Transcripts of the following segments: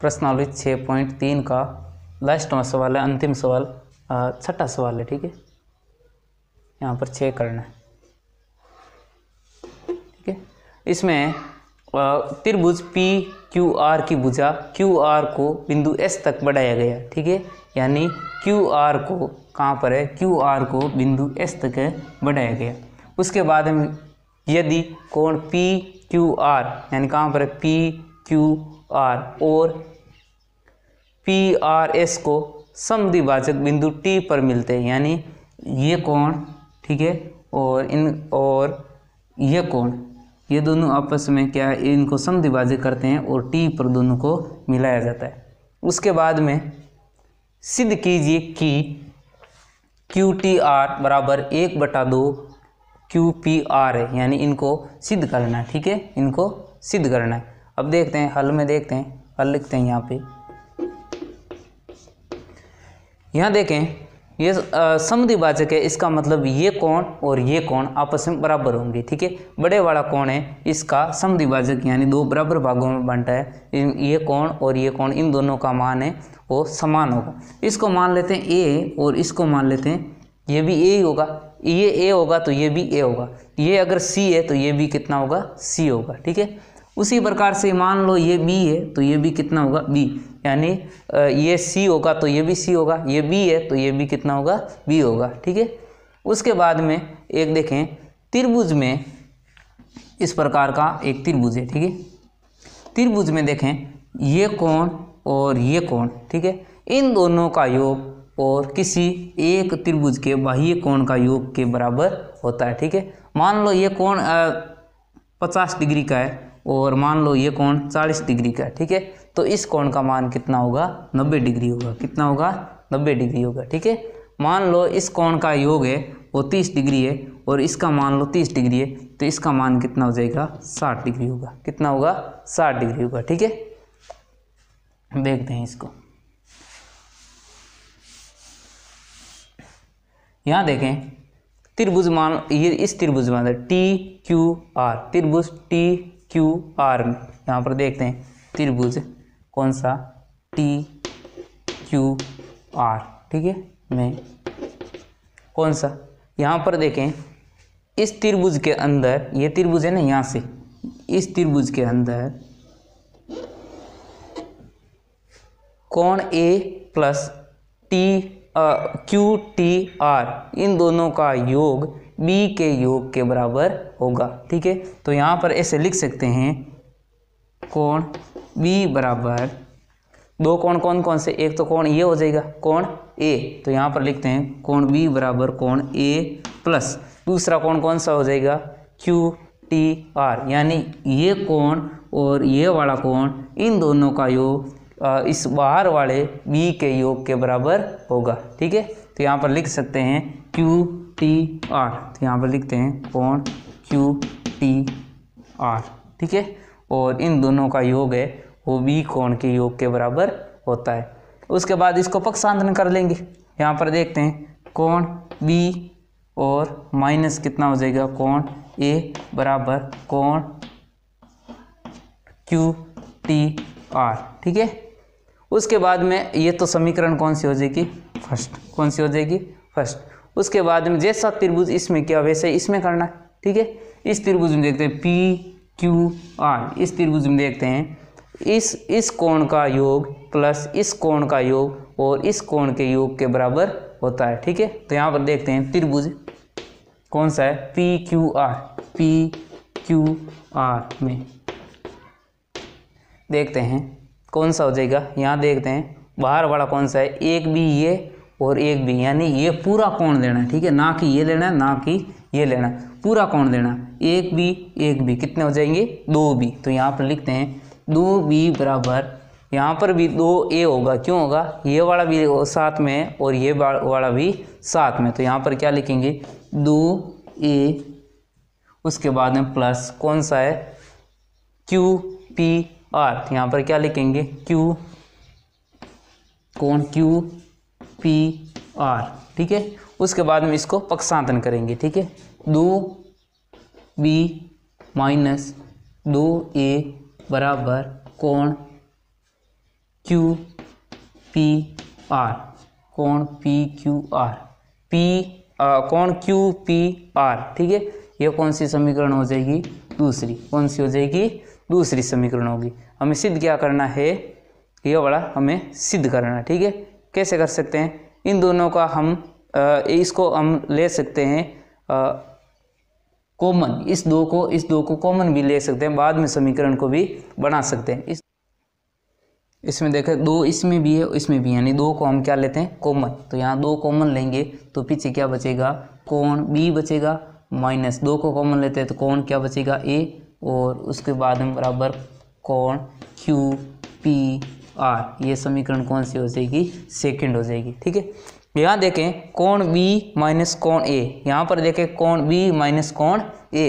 प्रश्नावली छः पॉइंट तीन का में सवाल है अंतिम सवाल छठा सवाल है ठीक है यहाँ पर छः करना है ठीक है इसमें त्रिभुज पी क्यू आर की भुजा क्यू आर को बिंदु एस तक बढ़ाया गया ठीक है यानी क्यू आर को कहाँ पर है क्यू आर को बिंदु एस तक बढ़ाया गया उसके बाद में यदि कोण पी क्यू आर यानी कहाँ पर है पी क्यू आर और पी आर एस को समद्विभाजक बिंदु टी पर मिलते हैं यानी ये कोण ठीक है और इन और ये कोण ये दोनों आपस में क्या है इनको समद्विभाजक करते हैं और टी पर दोनों को मिलाया जाता है उसके बाद में सिद्ध कीजिए कि क्यू टी आर बराबर एक बटा दो क्यू पी आर है यानी इनको सिद्ध करना है ठीक है इनको सिद्ध करना है अब देखते हैं हल में देखते हैं हल लिखते हैं यहाँ पे यहाँ देखें ये समिभाजक है इसका मतलब ये कौन और ये कौन आपस में बराबर होंगे ठीक है बड़े वाला कौन है इसका समिभाजक यानी दो बराबर भागों में बंटा है ये कौन और ये कौन इन दोनों का मान है वो समान होगा इसको मान लेते हैं ए और इसको मान लेते हैं ये भी ए ही होगा ये ए होगा तो ये भी ए होगा ये अगर सी है तो ये भी कितना होगा सी होगा ठीक है उसी प्रकार से मान लो ये बी तो तो है तो ये भी कितना होगा बी यानी ये सी होगा तो ये भी सी होगा ये बी है तो ये भी कितना होगा बी होगा ठीक है उसके बाद में एक देखें त्रिभुज में इस प्रकार का एक त्रिभुज है ठीक है त्रिभुज में देखें ये कोण और ये कोण ठीक है इन दोनों का योग और किसी एक त्रिभुज के बाह्य कोण का योग के बराबर होता है ठीक है मान लो ये कोण पचास डिग्री का है और मान लो ये कोण 40 डिग्री का ठीक है तो इस कोण का मान कितना होगा 90 डिग्री होगा कितना होगा 90 डिग्री होगा ठीक है मान लो इस कोण का योग है वो 30 डिग्री है और इसका मान लो 30 डिग्री है तो इसका मान कितना हो जाएगा 60 डिग्री होगा कितना होगा 60 डिग्री होगा ठीक है देखते हैं इसको यहाँ देखें त्रिभुज मान ये इस त्रिभुज में टी क्यू आर त्रिभुज टी क्यू आर में यहाँ पर देखते हैं त्रिभुज कौन सा टी क्यू आर ठीक है मैं कौन सा यहाँ पर देखें इस त्रिभुज के अंदर ये त्रिभुज है ना यहाँ से इस त्रिभुज के अंदर कौन A plus T Q T R इन दोनों का योग बी के योग के बराबर होगा ठीक है तो यहाँ पर ऐसे लिख सकते हैं कोण बी बराबर दो कोण कौन कौन से एक तो कोण ये हो जाएगा कोण ए तो यहाँ पर लिखते हैं कोण बी बराबर कोण ए प्लस दूसरा कोण कौन सा हो जाएगा क्यू टी आर यानी ये कोण और ये वाला कोण इन दोनों का योग इस बाहर वाले बी के योग के बराबर होगा ठीक है तो यहाँ पर लिख सकते हैं क्यू टी आर तो यहाँ पर लिखते हैं कौन क्यू टी आर ठीक है और इन दोनों का योग है वो बी कोण के योग के बराबर होता है उसके बाद इसको पक्षांतरण कर लेंगे यहाँ पर देखते हैं कौन बी और माइनस कितना हो जाएगा कौन ए बराबर कौन क्यू टी आर ठीक है उसके बाद में ये तो समीकरण कौन सी हो जाएगी फर्स्ट कौन सी हो जाएगी फर्स्ट उसके बाद में जैसा त्रिभुज इसमें किया वैसे इसमें करना ठीक है इस त्रिभुज में देखते हैं पी क्यू आर इस त्रिभुज में देखते हैं इस इस कोण का योग प्लस इस कोण का योग और इस कोण के योग के बराबर होता है ठीक है तो यहाँ पर देखते हैं त्रिभुज कौन सा है P Q R P Q R में देखते हैं कौन सा हो जाएगा यहाँ देखते हैं बाहर वाला कौन सा है एक भी ये और एक भी यानी ये पूरा कौन लेना है ठीक है ना कि ये लेना है ना कि ये लेना पूरा कौन लेना एक भी एक भी कितने हो जाएंगे दो भी तो यहाँ पर लिखते हैं दो बी बराबर यहाँ पर भी दो ए होगा क्यों होगा ये वाला भी साथ में है और ये वाला भी साथ में तो यहाँ पर क्या लिखेंगे दो ए उसके बाद में प्लस कौन सा है क्यू पी आर यहाँ पर क्या लिखेंगे क्यू कौन क्यू पी आर ठीक है उसके बाद में इसको पक्षांतन करेंगे ठीक है दो बी माइनस दो ए बराबर कौन क्यू पी आर कौन पी क्यू आर पी कौन क्यू पी आर ठीक है यह कौन सी समीकरण हो जाएगी दूसरी कौन सी हो जाएगी दूसरी समीकरण होगी हमें सिद्ध क्या करना है यह वाला हमें सिद्ध करना ठीक है कैसे कर सकते हैं इन दोनों का हम आ, इसको हम ले सकते हैं कॉमन इस दो को इस दो को कॉमन भी ले सकते हैं बाद में समीकरण को भी बना सकते हैं इस इसमें देखें दो इसमें भी है इसमें भी यानी दो को हम क्या लेते हैं कॉमन तो यहाँ दो कॉमन लेंगे तो पीछे क्या बचेगा कौन बी बचेगा माइनस दो को कॉमन लेते हैं तो कौन क्या बचेगा ए और उसके बाद में बराबर कौन क्यू पी आर ये समीकरण कौन सी हो जाएगी सेकंड हो जाएगी ठीक है यहाँ देखें कौन बी माइनस कौन ए यहाँ पर देखें कौन बी माइनस कौन ए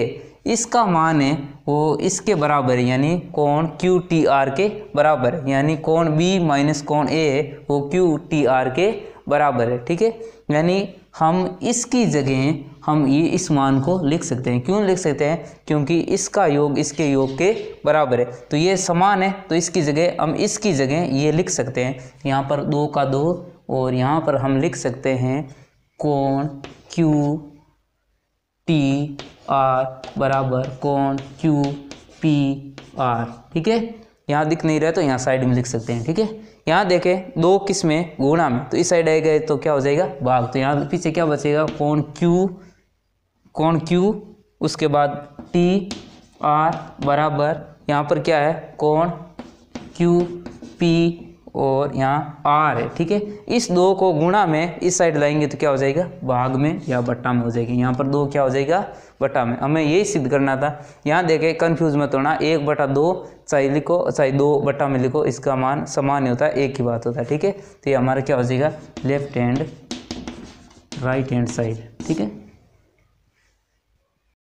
इसका मान है वो इसके बराबर यानी कौन क्यू टी आर के बराबर यानी कौन बी माइनस कौन ए वो क्यू टी आर के बराबर है ठीक है यानी हम इसकी जगह हम ये इस मान को लिख सकते हैं क्यों लिख सकते हैं क्योंकि इसका योग इसके योग के बराबर है तो ये समान है तो इसकी जगह हम इसकी जगह ये लिख सकते हैं यहाँ पर दो का दो और यहाँ पर हम लिख सकते हैं कोण क्यू टी आर बराबर कोण क्यू पी आर ठीक है यहाँ दिख नहीं रहा तो यहाँ साइड में लिख सकते हैं ठीक है यहाँ देखें दो किस में गुणा में तो इस साइड आएगा तो क्या हो जाएगा भाग तो यहाँ पीछे क्या बचेगा कौन क्यू कौन क्यू उसके बाद टी आर बराबर यहाँ पर क्या है कौन क्यू पी और यहाँ आर है ठीक है इस दो को गुणा में इस साइड लाएंगे तो क्या हो जाएगा भाग में या बट्टा में हो जाएगी यहाँ पर दो क्या हो जाएगा बट्टा में हमें यही सिद्ध करना था यहाँ देखे कन्फ्यूज मत होना एक बटा दो चाहे लिखो चाहे दो बट्टा में लिखो इसका मान समान ही होता है एक ही बात होता है ठीक है तो ये हमारा क्या हो जाएगा left hand right hand side ठीक है